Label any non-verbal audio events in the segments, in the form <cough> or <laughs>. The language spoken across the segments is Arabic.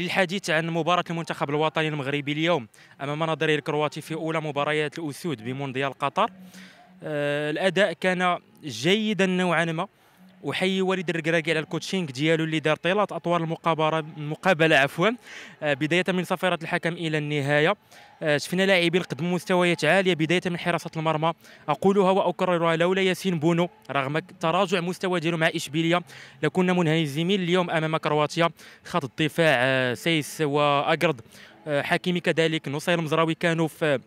للحديث عن مباراة المنتخب الوطني المغربي اليوم أمام نظيره الكرواتي في أولى مباريات الأسود بمونديال قطر آه، الأداء كان جيدا نوعا ما احيي وليد الركراكي على الكوتشينغ ديالو اللي دار طيلات اطوار المقابله المقابله عفوا آه، بدايه من صفيره الحكم الى النهايه آه، شفنا لاعبين قدموا مستويات عاليه بدايه من حراسه المرمى اقولها واكررها لولا ياسين بونو رغم تراجع مستوى ديالو مع اشبيليه لكنا منهزمين اليوم امام كرواتيا خط الدفاع آه، سيس واجرد حكيمي كذلك نصير المزراوي كانوا في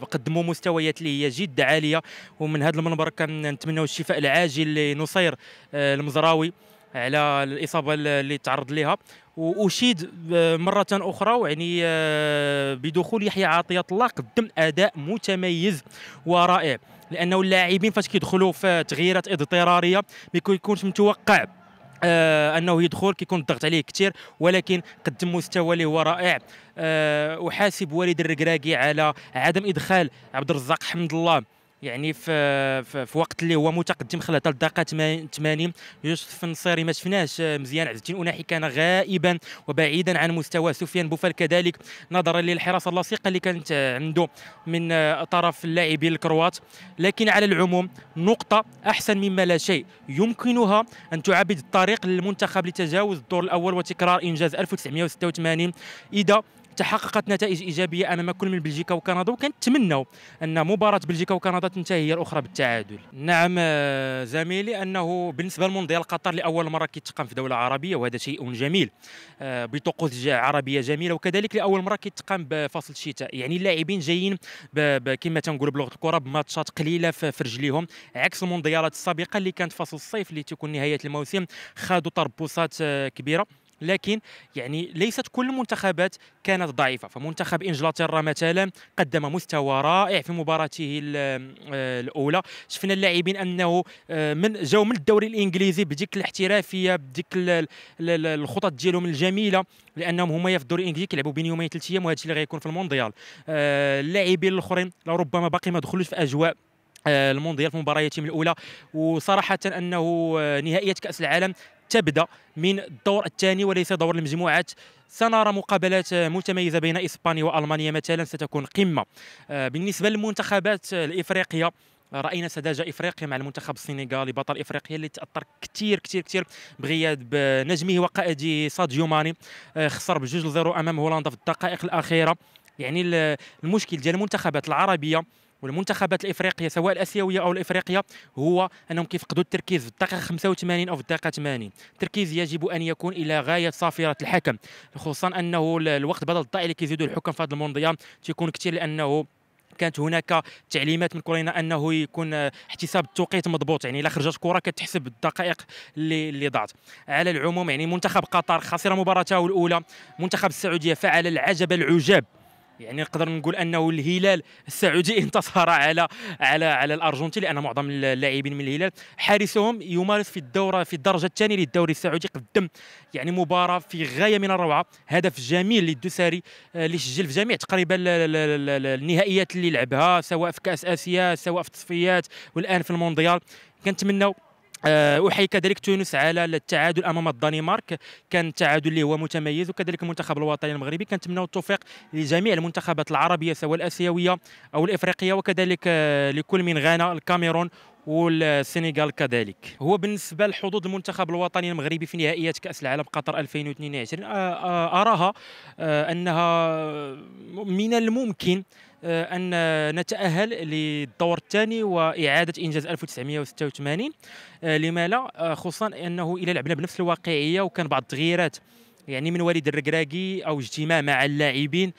فقدموا مستويات اللي هي جد عاليه ومن هذا المنبر كنتمنوا الشفاء العاجل لنصير آه، المزراوي على الاصابه اللي تعرض لها واشيد آه، مره اخرى يعني آه، بدخول يحيى عطيه الله قدم اداء متميز ورائع لانه اللاعبين فاش كيدخلوا في تغييرات اضطراريه ما يكونش متوقع آه انه يدخل كيكون الضغط عليه كثير ولكن قدم مستوى اللي هو رائع آه احاسب وليد الركراكي على عدم ادخال عبد الرزاق حمد الله يعني في في وقت اللي هو متقدم خلال الدقيقه 80 يوسف النصيري ما شفناش آه، مزيان عز الدين اوناحي كان غائبا وبعيدا عن مستوى سفيان بوفال كذلك نظرا للحراسه اللاصقه اللي كانت عنده من آه، طرف اللاعبين الكروات لكن على العموم نقطه احسن مما لا شيء يمكنها ان تعبد الطريق للمنتخب لتجاوز الدور الاول وتكرار انجاز 1986 اذا تحققت نتائج ايجابيه امام كل من بلجيكا وكندا وكنتمناو ان مباراه بلجيكا وكندا تنتهي هي الاخرى بالتعادل نعم آه، زميلي انه بالنسبه لمونديال قطر لاول مره كيتقام في دوله عربيه وهذا شيء جميل آه، بطقوس عربيه جميله وكذلك لاول مره كيتقام بفصل الشتاء يعني اللاعبين جايين كما تنقول بلغه الكره بماتشات قليله في رجليهم عكس المونديالات السابقه اللي كانت فصل الصيف اللي تكون نهايه الموسم خادوا تربصات آه، كبيره لكن يعني ليست كل المنتخبات كانت ضعيفه فمنتخب انجلترا مثلا قدم مستوى رائع في مباراته آه، الاولى شفنا اللاعبين انه آه، من جاو من الدوري الانجليزي بديك الاحترافيه بديك الخطط ديالهم الجميله لانهم هما في الدوري الانجليزي كيلعبوا بين يومين ثلاث ايام وهذا الشيء اللي غيكون في المونديال آه، اللاعبين الاخرين لربما باقي ما دخلوش في اجواء المونديال في مبارياتهم الاولى وصراحه انه نهائيات كاس العالم تبدا من الدور الثاني وليس دور المجموعات سنرى مقابلات متميزة بين إسبانيا وألمانيا مثلا ستكون قمة آه، بالنسبة للمنتخبات الإفريقية راينا سذاجه افريقيا مع المنتخب السنغالي بطل افريقيا اللي تاثر كثير كثير كثير بغياب نجمه وقائده ساديو ماني آه، خسر بجوج لزيرو امام هولندا في الدقائق الاخيره يعني المشكل ديال المنتخبات العربيه والمنتخبات الافريقيه سواء الاسيويه او الافريقيه هو انهم كيفقدوا التركيز في الدقيقه 85 او في الدقيقه 80 التركيز يجب ان يكون الى غايه صافره الحكم خصوصا انه الوقت بدل الضائع اللي كيزيدوا الحكم في هذا المونديال تيكون كثير لانه كانت هناك تعليمات من كورينا انه يكون احتساب التوقيت مضبوط يعني الا خرجت كره كتحسب الدقائق اللي اللي ضاعت على العموم يعني منتخب قطر خسر مباراته الاولى منتخب السعوديه فعل العجب العجاب يعني نقدر نقول انه الهلال السعودي <laughs> انتصر على على على الارجنتين لان معظم اللاعبين من الهلال حارسهم يمارس في الدوره في الدرجه الثانيه للدوري السعودي قدم يعني مباراه في غايه من الروعه هدف جميل للدوساري اللي آه، سجل في جميع تقريبا النهائيات اللي لعبها سواء في كاس اسيا سواء في التصفيات والان في المونديال كنتمناو احيي آه، كذلك تونس على التعادل امام الدنمارك كان تعادل اللي هو متميز وكذلك المنتخب الوطني المغربي كنتمناو التوفيق لجميع المنتخبات العربيه سواء الاسيويه او الافريقيه وكذلك آه، لكل من غانا الكاميرون والسنغال كذلك هو بالنسبه لحظوظ المنتخب الوطني المغربي في نهائيات كاس العالم قطر 2022 آه، آه، اراها آه، انها من الممكن ان نتاهل للدور الثاني واعاده انجاز 1986 لما لا خصوصا انه الى لعبنا بنفس الواقعيه وكان بعض التغييرات يعني من وليد الركراكي او اجتماع مع اللاعبين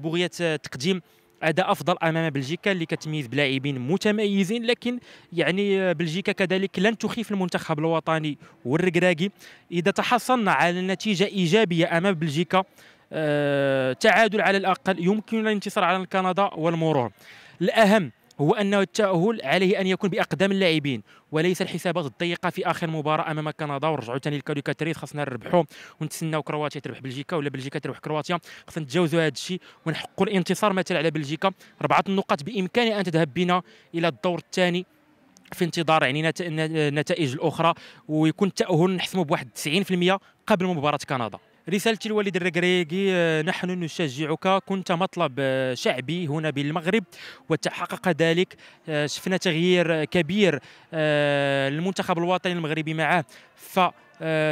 بغيه تقديم اداء افضل امام بلجيكا اللي كتميز بلاعبين متميزين لكن يعني بلجيكا كذلك لن تخيف المنتخب الوطني والركراكي اذا تحصلنا على نتيجه ايجابيه امام بلجيكا أه تعادل على الاقل يمكننا الانتصار على كندا والمرور الاهم هو انه التاهل عليه ان يكون باقدام اللاعبين وليس الحسابات الضيقه في اخر مباراه امام كندا ورجعوا ثاني الكاريكاتريت خاصنا نربحوا ونتسناو كرواتيا تربح بلجيكا ولا بلجيكا تربح كرواتيا خاصنا نتجاوزوا هذا الشيء ونحققوا الانتصار مثلا على بلجيكا اربعه النقاط بامكانها ان تذهب بنا الى الدور الثاني في انتظار يعني نتائج الاخرى ويكون التاهل نحسمه بواحد 90% قبل مباراه كندا رسالتي الوالد الركريكي آه، نحن نشجعك كنت مطلب آه، شعبي هنا بالمغرب وتحقق ذلك آه، شفنا تغيير كبير للمنتخب الوطني المغربي معه ف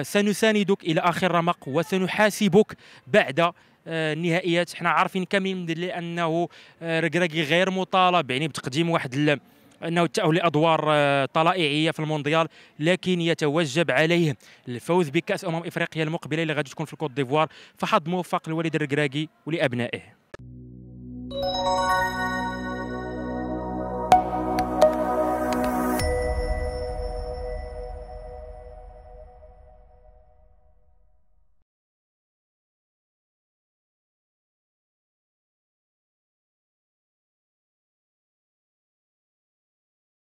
سنساندك الى اخر رمق وسنحاسبك بعد النهائيات حنا عارفين كاملين انه لانه ركراكي غير مطالب يعني بتقديم واحد انه التاهل لادوار آه، طلائعيه في المونديال لكن يتوجب عليه الفوز بكاس امم افريقيا المقبله اللي غادي تكون في الكوت ديفوار فحظ موفق لوليد الركراكي ولابنائه